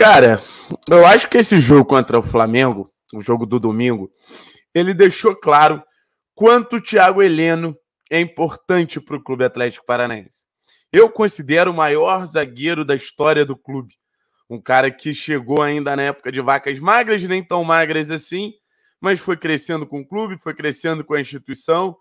Cara, eu acho que esse jogo contra o Flamengo, o jogo do domingo, ele deixou claro quanto o Thiago Heleno é importante para o Clube Atlético Paranaense. Eu considero o maior zagueiro da história do clube. Um cara que chegou ainda na época de vacas magras, nem tão magras assim, mas foi crescendo com o clube, foi crescendo com a instituição,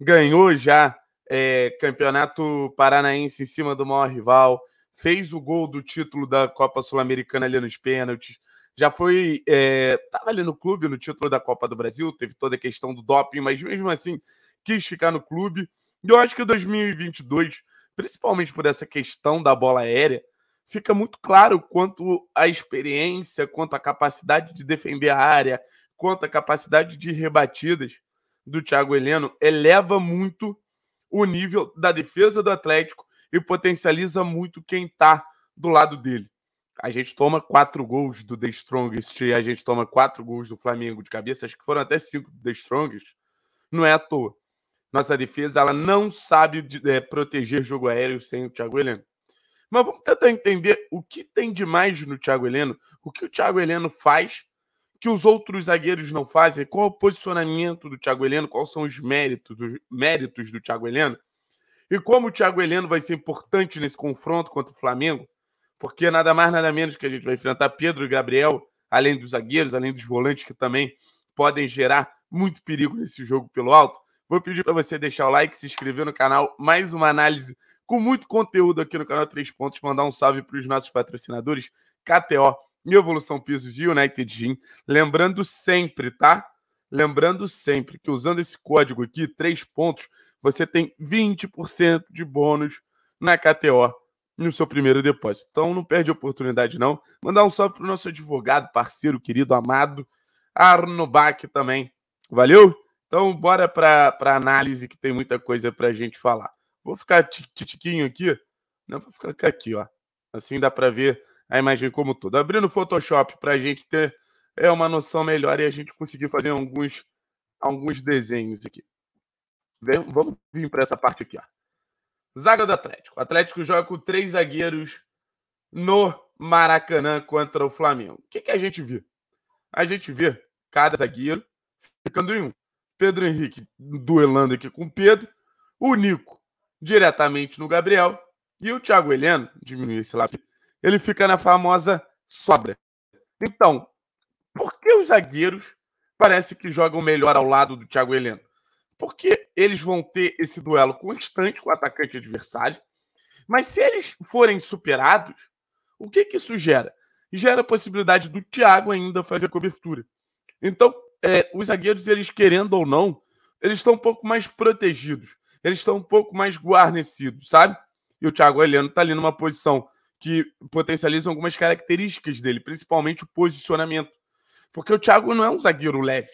ganhou já é, campeonato paranaense em cima do maior rival, fez o gol do título da Copa Sul-Americana ali nos pênaltis, já foi. Estava eh, é, ali no clube no título da Copa do Brasil, teve toda a questão do doping, mas mesmo assim quis ficar no clube. E eu acho que 2022, principalmente por essa questão da bola aérea, fica muito claro quanto a experiência, quanto a capacidade de defender a área, quanto a capacidade de rebatidas do Thiago Heleno eleva muito o nível da defesa do Atlético e potencializa muito quem está do lado dele. A gente toma quatro gols do The Strongest e a gente toma quatro gols do Flamengo de cabeça, acho que foram até cinco do The Strongest. Não é à toa. Nossa defesa ela não sabe de, é, proteger jogo aéreo sem o Thiago Heleno. Mas vamos tentar entender o que tem de mais no Thiago Heleno, o que o Thiago Heleno faz que os outros zagueiros não fazem, qual o posicionamento do Thiago Heleno, quais são os méritos, os méritos do Thiago Heleno, e como o Thiago Heleno vai ser importante nesse confronto contra o Flamengo, porque nada mais, nada menos que a gente vai enfrentar Pedro e Gabriel, além dos zagueiros, além dos volantes que também podem gerar muito perigo nesse jogo pelo alto. Vou pedir para você deixar o like, se inscrever no canal, mais uma análise com muito conteúdo aqui no canal Três Pontos, mandar um salve para os nossos patrocinadores, KTO, Evolução Pisos e United Gym. Lembrando sempre, tá? Lembrando sempre que usando esse código aqui, Três Pontos, você tem 20% de bônus na KTO no seu primeiro depósito. Então não perde a oportunidade não. Mandar um salve para o nosso advogado, parceiro, querido, amado, Arno Bach também. Valeu? Então bora para análise que tem muita coisa para a gente falar. Vou ficar titiquinho aqui, não vou ficar aqui, ó. Assim dá para ver a imagem como toda. Abrindo o Photoshop para a gente ter é uma noção melhor e a gente conseguir fazer alguns alguns desenhos aqui vamos vir para essa parte aqui. Ó. Zaga do Atlético. O Atlético joga com três zagueiros no Maracanã contra o Flamengo. O que, que a gente vê? A gente vê cada zagueiro ficando em um. Pedro Henrique duelando aqui com o Pedro. O Nico diretamente no Gabriel. E o Thiago Heleno, diminuir esse lápis, ele fica na famosa sobra. Então, por que os zagueiros parece que jogam melhor ao lado do Thiago Heleno? porque eles vão ter esse duelo constante com o atacante adversário. Mas se eles forem superados, o que, que isso gera? Gera a possibilidade do Thiago ainda fazer cobertura. Então, é, os zagueiros, eles querendo ou não, eles estão um pouco mais protegidos, eles estão um pouco mais guarnecidos, sabe? E o Thiago Heleno está ali numa posição que potencializa algumas características dele, principalmente o posicionamento. Porque o Thiago não é um zagueiro leve.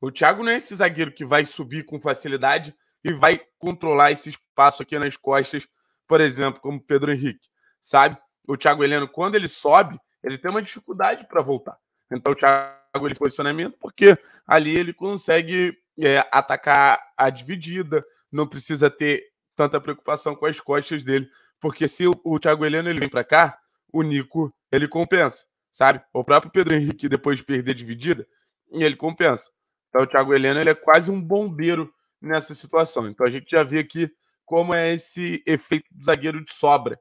O Thiago não é esse zagueiro que vai subir com facilidade e vai controlar esse espaço aqui nas costas, por exemplo, como Pedro Henrique, sabe? O Thiago Heleno, quando ele sobe, ele tem uma dificuldade para voltar. Então o Thiago ele posicionamento porque ali ele consegue é, atacar a dividida, não precisa ter tanta preocupação com as costas dele, porque se o, Thiago Heleno ele vem para cá, o Nico ele compensa, sabe? O próprio Pedro Henrique depois de perder dividida, ele compensa. Então, o Thiago Heleno ele é quase um bombeiro nessa situação. Então, a gente já vê aqui como é esse efeito do zagueiro de sobra.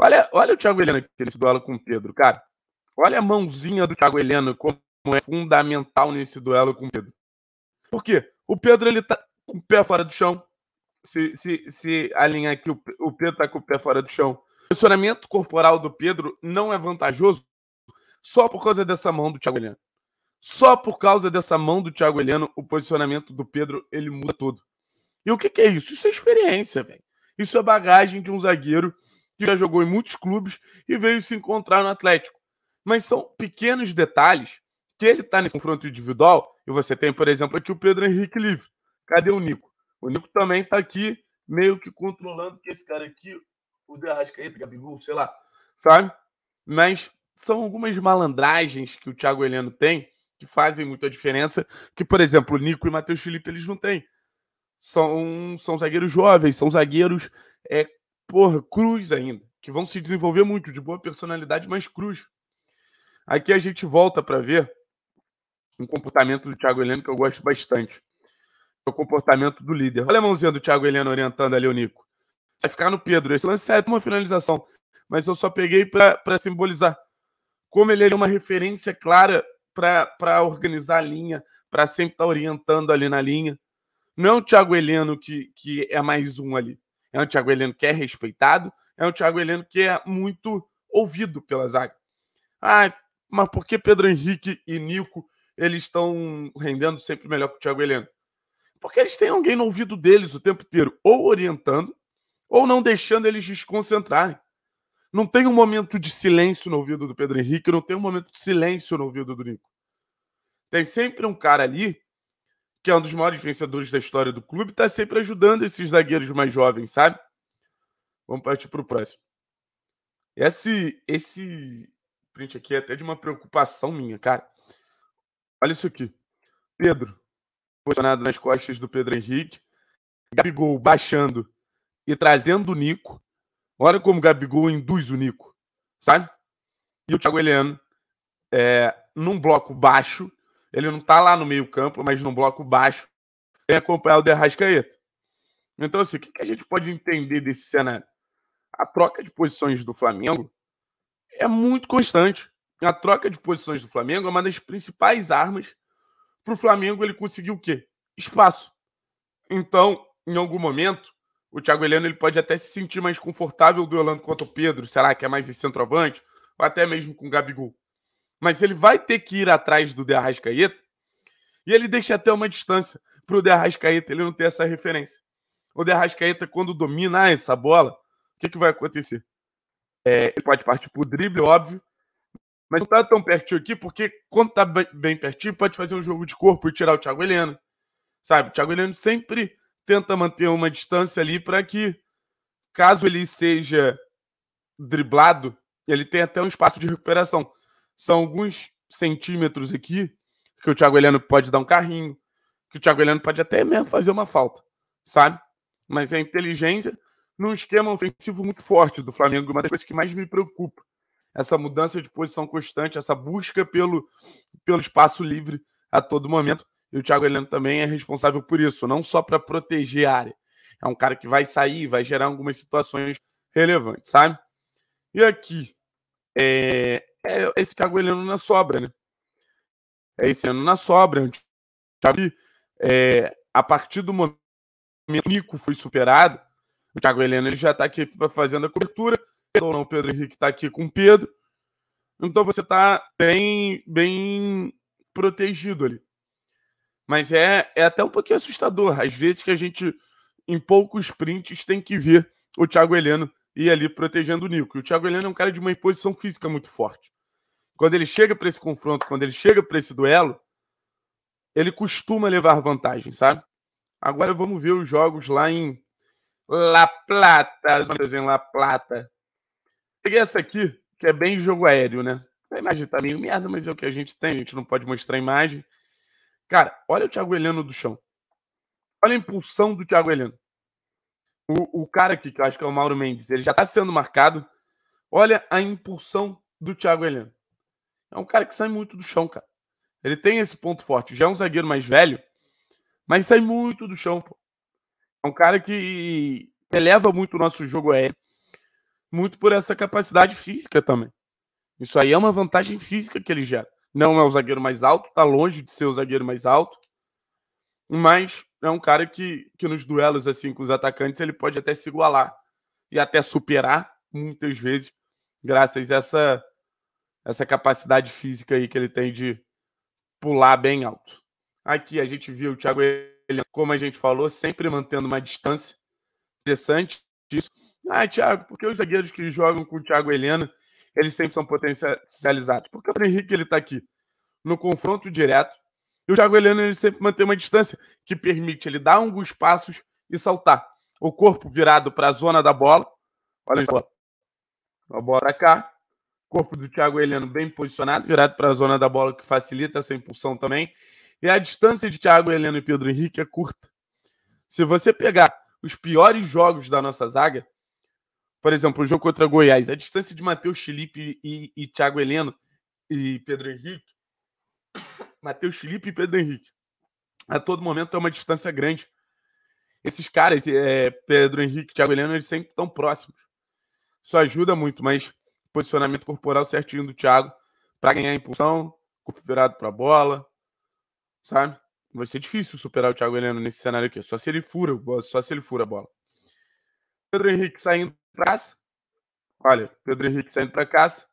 Olha, olha o Thiago Heleno aqui nesse duelo com o Pedro, cara. Olha a mãozinha do Thiago Heleno, como é fundamental nesse duelo com o Pedro. Por quê? O Pedro ele tá com o pé fora do chão. Se, se, se alinhar aqui, o Pedro tá com o pé fora do chão. O posicionamento corporal do Pedro não é vantajoso só por causa dessa mão do Thiago Heleno. Só por causa dessa mão do Thiago Heleno, o posicionamento do Pedro ele muda todo. E o que, que é isso? Isso é experiência, velho. Isso é bagagem de um zagueiro que já jogou em muitos clubes e veio se encontrar no Atlético. Mas são pequenos detalhes que ele está nesse confronto individual. E você tem, por exemplo, aqui o Pedro Henrique livre. Cadê o Nico? O Nico também está aqui meio que controlando que esse cara aqui, o Derrascaeta, Gabigol, sei lá, sabe? Mas são algumas malandragens que o Thiago Heleno tem que fazem muita diferença, que, por exemplo, Nico e Matheus Felipe eles não têm. São, são zagueiros jovens, são zagueiros é, por cruz ainda, que vão se desenvolver muito, de boa personalidade, mas cruz. Aqui a gente volta para ver um comportamento do Thiago Heleno que eu gosto bastante. É o comportamento do líder. Olha a mãozinha do Thiago Heleno orientando ali o Nico. Vai ficar no Pedro. Esse lance é uma finalização, mas eu só peguei para simbolizar como ele é uma referência clara para organizar a linha, para sempre estar tá orientando ali na linha. Não é um Thiago Heleno que, que é mais um ali. É um Thiago Heleno que é respeitado, é um Thiago Heleno que é muito ouvido pela zaga. Ah, mas por que Pedro Henrique e Nico eles estão rendendo sempre melhor que o Thiago Heleno? Porque eles têm alguém no ouvido deles o tempo inteiro, ou orientando, ou não deixando eles desconcentrarem. Não tem um momento de silêncio no ouvido do Pedro Henrique, não tem um momento de silêncio no ouvido do Nico. Tem sempre um cara ali, que é um dos maiores vencedores da história do clube, está sempre ajudando esses zagueiros mais jovens, sabe? Vamos partir para o próximo. Esse, esse print aqui é até de uma preocupação minha, cara. Olha isso aqui. Pedro, posicionado nas costas do Pedro Henrique. Gabigol baixando e trazendo o Nico. Olha como o Gabigol induz o Nico, sabe? E o Thiago Heleno, é, num bloco baixo, ele não tá lá no meio campo, mas num bloco baixo, tem acompanhar o Derrascaeta. Então, assim, o que, que a gente pode entender desse cenário? A troca de posições do Flamengo é muito constante. A troca de posições do Flamengo é uma das principais armas para o Flamengo ele conseguir o quê? Espaço. Então, em algum momento, o Thiago Heleno ele pode até se sentir mais confortável duelando contra o Pedro, será que é mais esse centroavante? Ou até mesmo com o Gabigol. Mas ele vai ter que ir atrás do De Arrascaeta e ele deixa até uma distância para o De Arrascaeta, ele não tem essa referência. O De Arrascaeta, quando domina ah, essa bola, o que, que vai acontecer? É, ele pode partir para o drible, óbvio, mas não está tão pertinho aqui, porque quando está bem pertinho, pode fazer um jogo de corpo e tirar o Thiago Heleno. Sabe, o Thiago Heleno sempre tenta manter uma distância ali para que, caso ele seja driblado, ele tenha até um espaço de recuperação. São alguns centímetros aqui que o Thiago Heleno pode dar um carrinho, que o Thiago Heleno pode até mesmo fazer uma falta, sabe? Mas é inteligência num esquema ofensivo muito forte do Flamengo, uma das coisas que mais me preocupa. Essa mudança de posição constante, essa busca pelo, pelo espaço livre a todo momento. E o Thiago Heleno também é responsável por isso, não só para proteger a área. É um cara que vai sair, vai gerar algumas situações relevantes, sabe? E aqui, é, é esse Thiago Heleno na sobra, né? É esse ano na sobra. Sabe? É, a partir do momento que o Nico foi superado, o Thiago Heleno ele já está aqui fazendo a cobertura, ou não, o Pedro Henrique está aqui com o Pedro. Então você está bem, bem protegido ali. Mas é, é até um pouquinho assustador. Às vezes que a gente, em poucos prints, tem que ver o Thiago Heleno ir ali protegendo o Nico. E o Thiago Heleno é um cara de uma imposição física muito forte. Quando ele chega para esse confronto, quando ele chega para esse duelo, ele costuma levar vantagem, sabe? Agora vamos ver os jogos lá em La Plata, em La Plata. Peguei essa aqui, que é bem jogo aéreo, né? A imagem tá meio merda, mas é o que a gente tem, a gente não pode mostrar a imagem. Cara, olha o Thiago Heleno do chão. Olha a impulsão do Thiago Heleno. O, o cara aqui, que eu acho que é o Mauro Mendes, ele já está sendo marcado. Olha a impulsão do Thiago Heleno. É um cara que sai muito do chão, cara. Ele tem esse ponto forte. Já é um zagueiro mais velho, mas sai muito do chão, pô. É um cara que eleva muito o nosso jogo aéreo, muito por essa capacidade física também. Isso aí é uma vantagem física que ele gera. Não é o zagueiro mais alto, tá longe de ser o zagueiro mais alto. Mas é um cara que, que nos duelos assim com os atacantes ele pode até se igualar e até superar muitas vezes, graças a essa essa capacidade física aí que ele tem de pular bem alto. Aqui a gente viu o Thiago ele como a gente falou, sempre mantendo uma distância interessante isso. Ah, Thiago, porque os zagueiros que jogam com o Thiago Helena eles sempre são potencializados. Porque o Henrique ele está aqui no confronto direto e o Thiago Heleno ele sempre mantém uma distância que permite ele dar alguns passos e saltar. O corpo virado para a zona da bola. Olha a bola. A bola cá. Corpo do Thiago Heleno bem posicionado, virado para a zona da bola, que facilita essa impulsão também. E a distância de Thiago Heleno e Pedro Henrique é curta. Se você pegar os piores jogos da nossa zaga, por exemplo, o jogo contra Goiás, a distância de Matheus Felipe e, e Thiago Heleno e Pedro Henrique, Matheus Felipe e Pedro Henrique, a todo momento é uma distância grande. Esses caras, é, Pedro Henrique e Thiago Heleno, eles sempre estão próximos. Isso ajuda muito, mas posicionamento corporal certinho do Thiago para ganhar impulsão, corpo virado para a bola, sabe? Vai ser difícil superar o Thiago Heleno nesse cenário aqui, só se ele fura, só se ele fura a bola. Pedro Henrique saindo praça. Olha, Pedro Henrique saindo para casa.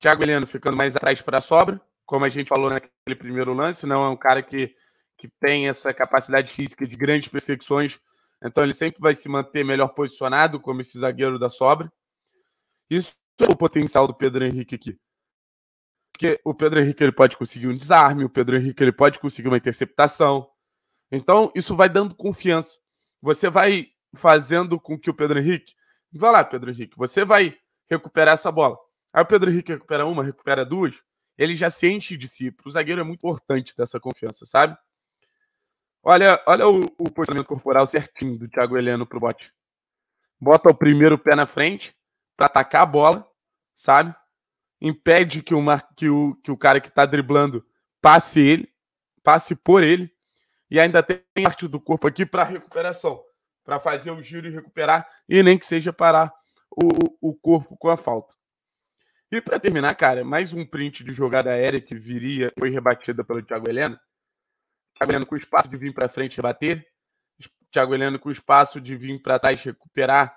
Thiago Heleno ficando mais atrás para a sobra, como a gente falou naquele primeiro lance, não é um cara que, que tem essa capacidade física de grandes perseguições, então ele sempre vai se manter melhor posicionado como esse zagueiro da sobra. Isso é o potencial do Pedro Henrique aqui. Porque o Pedro Henrique ele pode conseguir um desarme, o Pedro Henrique ele pode conseguir uma interceptação. Então, isso vai dando confiança. Você vai fazendo com que o Pedro Henrique e vai lá, Pedro Henrique, você vai recuperar essa bola. Aí o Pedro Henrique recupera uma, recupera duas, ele já se enche de si. Para o zagueiro é muito importante ter essa confiança, sabe? Olha, olha o, o posicionamento corporal certinho do Thiago Heleno pro bote. Bota o primeiro pé na frente para atacar a bola, sabe? Impede que o, que o, que o cara que está driblando passe ele, passe por ele. E ainda tem parte do corpo aqui para recuperação para fazer o giro e recuperar, e nem que seja parar o, o corpo com a falta. E para terminar, cara, mais um print de jogada aérea que viria, foi rebatida pelo Thiago Helena. Thiago Helena com espaço de vir para frente rebater. Thiago Helena com espaço de vir para trás recuperar,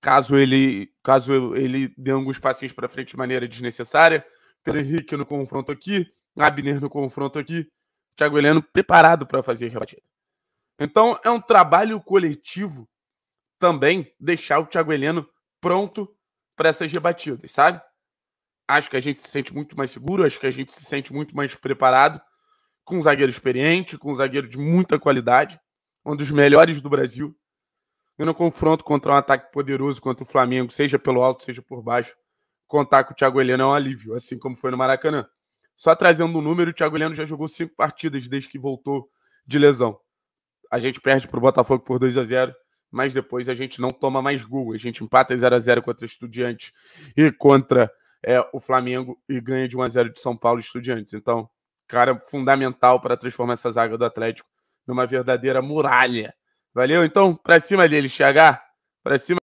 caso ele caso ele dê alguns passinhos para frente de maneira desnecessária. Pedro Henrique no confronto aqui, Abner no confronto aqui. Thiago Heleno preparado para fazer rebatida. Então é um trabalho coletivo também deixar o Thiago Heleno pronto para essas rebatidas, sabe? Acho que a gente se sente muito mais seguro, acho que a gente se sente muito mais preparado com um zagueiro experiente, com um zagueiro de muita qualidade, um dos melhores do Brasil. E no confronto contra um ataque poderoso contra o Flamengo, seja pelo alto, seja por baixo, contar com o Thiago Heleno é um alívio, assim como foi no Maracanã. Só trazendo um número, o Thiago Heleno já jogou cinco partidas desde que voltou de lesão a gente perde para o Botafogo por 2 a 0 mas depois a gente não toma mais gol. A gente empata 0 x 0 contra o Estudiantes e contra é, o Flamengo e ganha de 1 x 0 de São Paulo Estudiantes. Então, cara fundamental para transformar essa zaga do Atlético numa verdadeira muralha. Valeu? Então, para cima dele, chegar, para cima